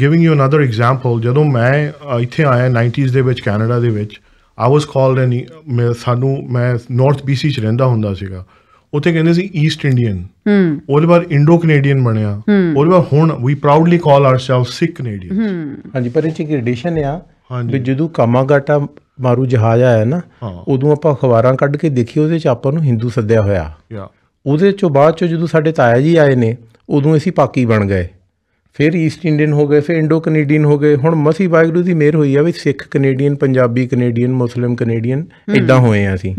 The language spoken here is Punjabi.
ਗਿਵਿੰਗ ਯੂ ਅਨਦਰ ਐਗਜ਼ਾਮਪਲ ਜਦੋਂ ਮੈਂ ਇੱਥੇ ਆਇਆ 90s ਦੇ ਵਿੱਚ ਕੈਨੇਡਾ ਦੇ ਵਿੱਚ ਆ ਵਾਸ ਕਾਲਡ ਐਨ ਮੈਂ ਸਾਨੂੰ ਮੈਂ ਨਾਰਥ ਬੀਸੀ ਚ ਰਹਿੰਦਾ ਹੁੰਦਾ ਸੀਗਾ ਉੱਥੇ ਕਹਿੰਦੇ ਸੀ ਈਸਟ ਇੰਡੀਅਨ ਹਮ ਉਹਦੇ ਬਾਅਦ ਇੰਡੋ ਕੈਨੇਡੀਅਨ ਬਣਿਆ ਉਹਦੇ ਬਾਅਦ ਹੁਣ ਵੀ ਪ੍ਰਾਊਡਲੀ ਕਾਲ ਆਰਸੈਲਵ ਸਿੱਖ ਕੈਨੇਡੀਅਨ ਹਾਂਜੀ ਪਰ ਇਹ ਚੀਜ਼ ਰੈਡੀਸ਼ਨ ਐਡੀਸ਼ਨ ਆ ਵੀ ਜਦੋਂ ਕਾਮਾਗਾਟਾ ਮਾਰੂ ਜਹਾਜ਼ ਆਇਆ ਨਾ ਉਦੋਂ ਆਪਾਂ ਅਖਬਾਰਾਂ ਕੱਢ ਕੇ ਦੇਖੀ ਉਹਦੇ ਚ ਆਪਾਂ ਨੂੰ ਹਿੰਦੂ ਸੱਦਿਆ ਹੋਇਆ ਯਾ ਉਹਦੇ ਚੋਂ ਬਾਅਦ ਚੋਂ ਜਦੋਂ ਸਾਡੇ ਤਾਇਆ ਜੀ ਆਏ ਨੇ ਉਦੋਂ ਅਸੀਂ ਪਾਕੀ ਬਣ ਗਏ ਫਿਰ ਈਸਟ ਇੰਡੀਅਨ ਹੋ ਗਏ ਫਿਰ ਇੰਡੋ ਕੈਨੇਡੀਅਨ ਹੋ ਗਏ ਹੁਣ ਮਸੀ ਵਾਹਿਗੁਰੂ ਦੀ ਮੇਰ ਹੋਈ ਆ ਵੀ Sikh Canadian Punjabi Canadian Muslim Canadian ਇਦਾਂ ਹੋਏ ਆ ਅਸੀਂ